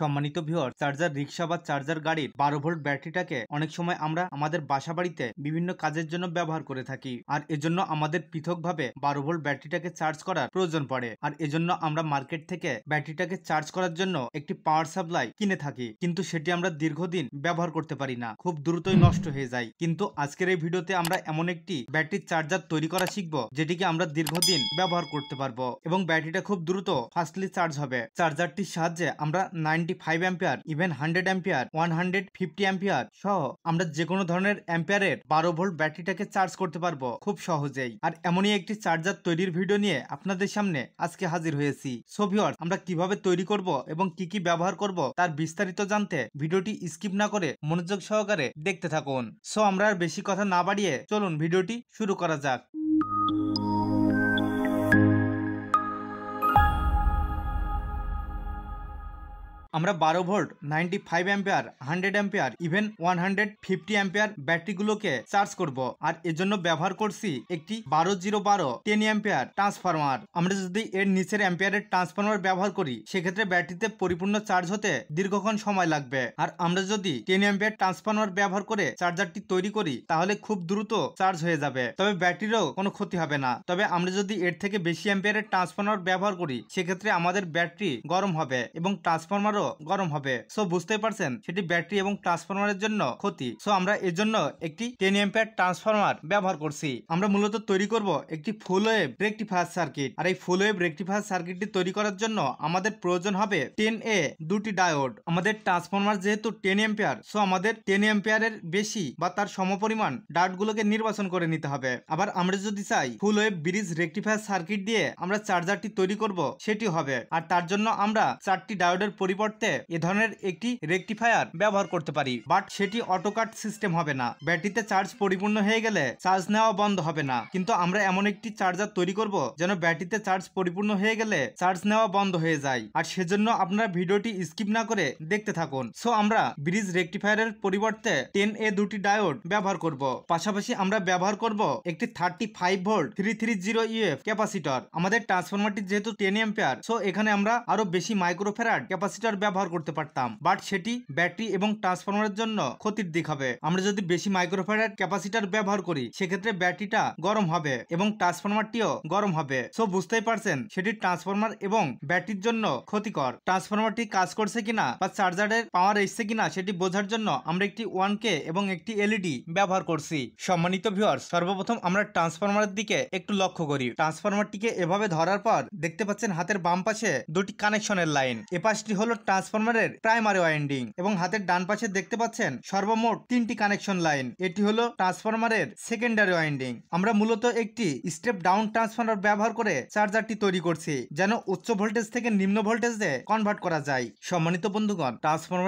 সম্মানিত viewer charger রিক্সা বা charger গাড়ির বারো ভোল্ট ব্যাটারিটাকে অনেক সময় আমরা আমাদের বাসা বাড়িতে বিভিন্ন কাজের জন্য ব্যবহার করে থাকি আর এজন্য আমাদের পৃথকভাবে বারো ভোল্ট ব্যাটারিটাকে চার্জ করার প্রয়োজন পড়ে আর এজন্য আমরা মার্কেট থেকে ব্যাটারিটাকে চার্জ করার জন্য একটি পাওয়ার সাপ্লাই কিনে থাকি কিন্তু সেটি আমরা দীর্ঘদিন ব্যবহার করতে পারি না খুব দ্রুতই নষ্ট হয়ে যায় কিন্তু আজকের এই ভিডিওতে আমরা এমন একটি ব্যাটারি চার্জার তৈরি করা শিখব যেটিকে আমরা দীর্ঘদিন ব্যবহার করতে পারবো এবং ব্যাটারিটা খুব দ্রুত ফাস্টলি চার্জ হবে চার্জারটির সাহায্যে আমরা ninety twenty five ampere even hundred ampere one hundred fifty ampere সহ আমরা যে কোনো ধরনের অ্যাম্পিয়ারের বারো ভোল্ট ব্যাটারিটাকে চার্জ করতে পারবো খুব সহজেই আর এমনই একটি চার্জার তৈরির ভিডিও নিয়ে আপনাদের সামনে আজকে হাজির হয়েছি সোভিয়র আমরা কিভাবে তৈরি করব এবং কি কি ব্যবহার করব তার বিস্তারিত জানতে ভিডিওটি স্কিপ না করে মনোযোগ সহকারে দেখতে থাকুন সো আমরা আর বেশি কথা না বাড়িয়ে চলুন ভিডিওটি শুরু করা যাক আমরা বারো volt ninety five ampere hundred ampere even one hundred fifty ampere ব্যাটারিগুলোকে চার্জ করব আর এজন্য ব্যবহার করছি একটি বারো জিরো বারো টেন অ্যাম্পিয়ার ট্রান্সফরমার আমরা যদি এর নিচের অ্যাম্পিয়ারের ট্রান্সফরমার ব্যবহার করি সেক্ষেত্রে ব্যাটারিতে পরিপূর্ণ চার্জ হতে দীর্ঘক্ষণ সময় লাগবে আর আমরা যদি টেন অ্যাম্পিয়ার ট্রান্সফরমার ব্যবহার করে চার্জারটি তৈরি করি তাহলে খুব দ্রুত চার্জ হয়ে যাবে তবে ব্যাটারিরও কোনো ক্ষতি হবে না তবে আমরা যদি এর থেকে বেশি অ্যাম্পিয়ারের ট্রান্সফরমার ব্যবহার করি সেক্ষেত্রে আমাদের ব্যাটারি গরম হবে এবং ট্রান্সফরমারও আরো গরম হবে সো বুঝতে পারছেন সেটি ব্যাটারি এবং ট্রান্সফরমারের জন্য ক্ষতি সো আমরা এর জন্য একটি টেন এম্পিয়ার ট্রান্সফরমার ব্যবহার করছি আমরা মূলত তৈরি করব একটি ফুল ওয়েভ রেকটিফায়ার সার্কিট আর এই ফুল ওয়েভ রেকটিফায়ার সার্কিটটি তৈরি করার জন্য আমাদের প্রয়োজন হবে টেন এ দুটি ডায়োড আমাদের ট্রান্সফরমার যেহেতু টেন এম্পিয়ার সো আমাদের টেন এম্পিয়ারের বেশি বা তার সমপরিমাণ ডায়োডগুলোকে নির্বাচন করে নিতে হবে আবার আমরা যদি চাই full wave bridge rectifier circuit দিয়ে আমরা চার্জারটি তৈরি করব সেটি হবে আর তার জন্য আমরা চারটি ডায়োডের পরিবর্তে পরিবর্তে এ ধরনের একটি রেকটিফায়ার ব্যবহার করতে পারি বাট সেটি অটোকাট সিস্টেম হবে না ব্যাটারিতে চার্জ পরিপূর্ণ হয়ে গেলে চার্জ নেওয়া বন্ধ হবে না কিন্তু আমরা এমন একটি চার্জার তৈরি করব যেন ব্যাটারিতে চার্জ পরিপূর্ণ হয়ে গেলে চার্জ নেওয়া বন্ধ হয়ে যায় আর সেজন্য আপনারা ভিডিওটি স্কিপ না করে দেখতে থাকুন সো আমরা ব্রিজ রেকটিফায়ারের পরিবর্তে টেন এ দুটি ডায়োড ব্যবহার করব পাশাপাশি আমরা ব্যবহার করব একটি thirty five volt three three zero uF capacitor আমাদের ট্রান্সফরমারটি যেহেতু টেন এম্পেয়ার সো এখানে আমরা আরো বেশি মাইক্রোফেরাড ক্যাপাসিটর ব্যবহার করতে পারতাম বাট সেটি ব্যাটারি এবং ট্রান্সফরমারের জন্য ক্ষতির দিক হবে আমরা যদি বেশি মাইক্রোফাইডার ক্যাপাসিটার ব্যবহার করি সেক্ষেত্রে ব্যাটারিটা গরম হবে এবং ট্রান্সফরমারটিও গরম হবে সো বুঝতেই পারছেন সেটি ট্রান্সফরমার এবং ব্যাটারির জন্য ক্ষতিকর ট্রান্সফরমারটি কাজ করছে কিনা বা চার্জারের পাওয়ার এসছে কিনা সেটি বোঝার জন্য আমরা একটি ওয়ান কে এবং একটি এলইডি e ব্যবহার করছি সম্মানিত ভিউয়ার্স সর্বপ্রথম আমরা ট্রান্সফরমারের দিকে একটু লক্ষ্য করি ট্রান্সফরমারটিকে এভাবে ধরার পর দেখতে পাচ্ছেন হাতের বাম পাশে দুটি কানেকশনের লাইন এ পাশটি হলো ট্রান্সফরমারের প্রাইমারি ওয়াইন্ডিং এবং হাতের ডান পাশে দেখতে পাচ্ছেন সর্বমোট তিনটি কানেকশন লাইন এটি হলো ট্রান্সফরমারের সেকেন্ডারি ওয়াইন্ডিং আমরা মূলত একটি স্টেপ ডাউন ট্রান্সফরমার ব্যবহার করে চার্জারটি তৈরি করছি যেন উচ্চ ভোল্টেজ থেকে নিম্ন ভোল্টেজে কনভার্ট করা যায় সম্মানিত বন্ধুগণ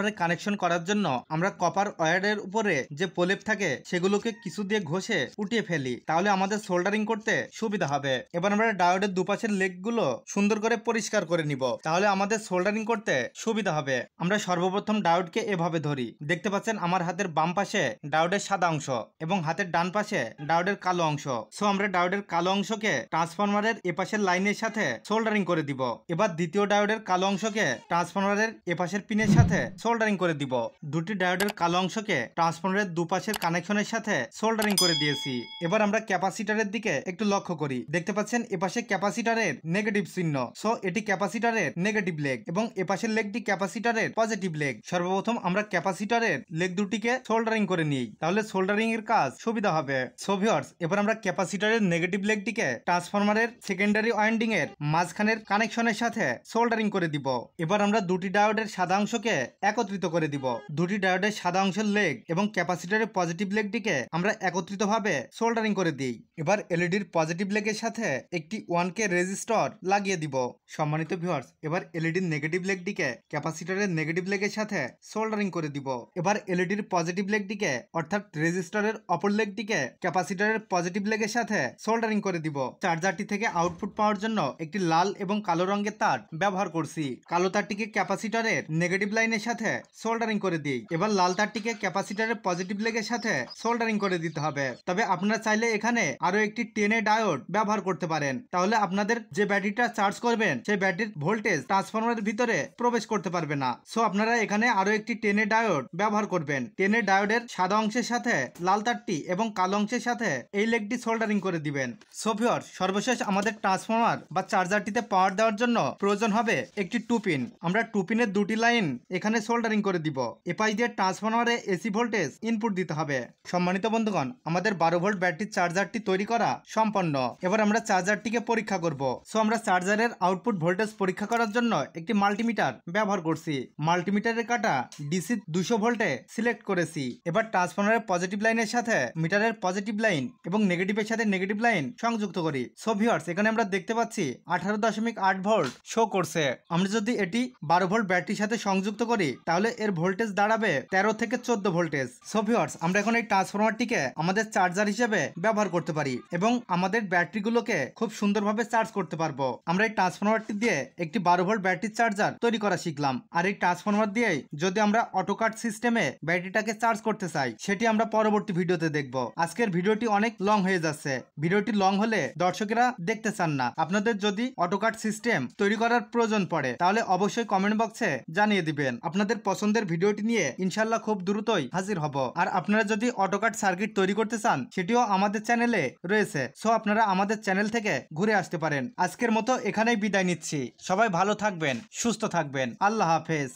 এর কানেকশন করার জন্য আমরা কপার ওয়ারের উপরে যে প্রলেপ থাকে সেগুলোকে কিছু দিয়ে ঘষে উঠিয়ে ফেলি তাহলে আমাদের সোল্ডারিং করতে সুবিধা হবে এবার আমরা ডায়োডের দুপাশের লেগগুলো সুন্দর করে পরিষ্কার করে নিব তাহলে আমাদের সোল্ডারিং করতে সুবিধা সুবিধা হবে আমরা সর্বপ্রথম ডায়োডকে এভাবে ধরি দেখতে পাচ্ছেন আমার হাতের বাম পাশে ডায়োডের সাদা অংশ এবং হাতের ডান পাশে ডায়োডের কালো অংশ সো আমরা ডায়োডের কালো অংশকে ট্রান্সফরমারের এপাশের লাইনের সাথে সোল্ডারিং করে দিব এবার দ্বিতীয় ডায়োডের কালো অংশকে ট্রান্সফরমারের এপাশের পিনের সাথে সোল্ডারিং করে দিব দুটি ডায়োডের কালো অংশকে ট্রান্সফরমারের দুপাশের কানেকশনের সাথে সোল্ডারিং করে দিয়েছি এবার আমরা ক্যাপাসিটারের দিকে একটু লক্ষ্য করি দেখতে পাচ্ছেন এপাশে ক্যাপাসিটারের নেগেটিভ চিহ্ন সো এটি ক্যাপাসিটারের নেগেটিভ লেগ এবং এপাশের লেগটি ক্যাপাসিটারের পজিটিভ লেগ সর্বপ্রথম আমরা ক্যাপাসিটারের লেগ দুটিকে সোল্ডারিং করে নিই তাহলে সোল্ডারিং এর কাজ সুবিধা হবে সোভিয়ার্স এবার আমরা ক্যাপাসিটারের নেগেটিভ লেগটিকে ট্রান্সফরমারের সেকেন্ডারি ওয়াইন্ডিং এর মাঝখানের কানেকশনের সাথে সোল্ডারিং করে দিব এবার আমরা দুটি ডায়োডের সাদা অংশকে একত্রিত করে দিব দুটি ডায়োডের সাদা অংশের লেগ এবং ক্যাপাসিটারের পজিটিভ লেগটিকে আমরা একত্রিতভাবে সোল্ডারিং করে দিই এবার এলইডির পজিটিভ লেগের সাথে একটি ওয়ান কে রেজিস্টর লাগিয়ে দিব সম্মানিত ভিউয়ার্স এবার এলইডির নেগেটিভ লেগটিকে ক্যাপাসিটরের নেগেটিভ লেগের সাথে সোল্ডারিং করে দিব এবার এলইডির পজিটিভ লেগটিকে অর্থাৎ রেজিস্টারের অপর লেগটিকে ক্যাপাসিটরের পজিটিভ লেগের সাথে সোল্ডারিং করে দিব চার্জারটি থেকে আউটপুট পাওয়ার জন্য একটি লাল এবং কালো রঙের তার ব্যবহার করছি কালো তারটিকে ক্যাপাসিটরের নেগেটিভ লাইনের সাথে সোল্ডারিং করে দিই এবার লাল তারটিকে ক্যাপাসিটরের পজিটিভ লেগের সাথে সোল্ডারিং করে দিতে হবে তবে আপনারা চাইলে এখানে আরো একটি টেনে ডায়োড ব্যবহার করতে পারেন তাহলে আপনাদের যে ব্যাটারিটা চার্জ করবেন সেই ব্যাটারির ভোল্টেজ ট্রান্সফরমারের ভিতরে প্রবেশ করতে করতে পারবে না সো আপনারা এখানে আরো একটি টেনে ডায়োড ব্যবহার করবেন টেনে ডায়োডের সাদা অংশের সাথে লাল তারটি এবং কালো অংশের সাথে এই লেগটি সোল্ডারিং করে দিবেন সোফিওর সর্বশেষ আমাদের ট্রান্সফর্মার বা চার্জারটিতে পাওয়ার দেওয়ার জন্য প্রয়োজন হবে একটি টু পিন আমরা টু পিনের দুটি লাইন এখানে সোল্ডারিং করে দিব এপাশ দিয়ে ট্রান্সফর্মারে এসি ভোল্টেজ ইনপুট দিতে হবে সম্মানিত বন্ধুগণ আমাদের বারো ভোল্ট ব্যাটারির চার্জারটি তৈরি করা সম্পন্ন এবার আমরা চার্জারটিকে পরীক্ষা করব সো আমরা চার্জারের আউটপুট ভোল্টেজ পরীক্ষা করার জন্য একটি মাল্টিমিটার ব্যবহার করছি মাল্টিমিটারের কাটা ডিসি দুশো ভোল্টে সিলেক্ট করেছি এবার ট্রান্সফর্মারের পজিটিভ লাইনের সাথে মিটারের পজিটিভ লাইন এবং নেগেটিভের সাথে নেগেটিভ লাইন সংযুক্ত করি সোভিয়ার্স এখানে আমরা দেখতে পাচ্ছি আঠারো দশমিক আট ভোল্ট শো করছে আমরা যদি এটি বারো ভোল্ট ব্যাটারির সাথে সংযুক্ত করি তাহলে এর ভোল্টেজ দাঁড়াবে তেরো থেকে চোদ্দ ভোল্টেজ সোভিয়ার্স আমরা এখন এই ট্রান্সফর্মারটিকে আমাদের চার্জার হিসেবে ব্যবহার করতে পারি এবং আমাদের ব্যাটারিগুলোকে খুব সুন্দরভাবে চার্জ করতে পারবো আমরা এই ট্রান্সফর্মারটি দিয়ে একটি বারো ভোল্ট ব্যাটারি চার্জার তৈরি করা শিখি শিখলাম আর এই ট্রান্সফরমার দিয়ে যদি আমরা অটোকাট সিস্টেমে ব্যাটারিটাকে চার্জ করতে চাই সেটি আমরা পরবর্তী ভিডিওতে দেখব আজকের ভিডিওটি অনেক লং হয়ে যাচ্ছে ভিডিওটি লং হলে দর্শকেরা দেখতে চান না আপনাদের যদি অটোকাট সিস্টেম তৈরি করার প্রয়োজন পড়ে তাহলে অবশ্যই কমেন্ট বক্সে জানিয়ে দিবেন আপনাদের পছন্দের ভিডিওটি নিয়ে ইনশাল্লাহ খুব দ্রুতই হাজির হব আর আপনারা যদি অটোকাট সার্কিট তৈরি করতে চান সেটিও আমাদের চ্যানেলে রয়েছে সো আপনারা আমাদের চ্যানেল থেকে ঘুরে আসতে পারেন আজকের মতো এখানেই বিদায় নিচ্ছি সবাই ভালো থাকবেন সুস্থ থাকবেন আল্লাহ হাফেজ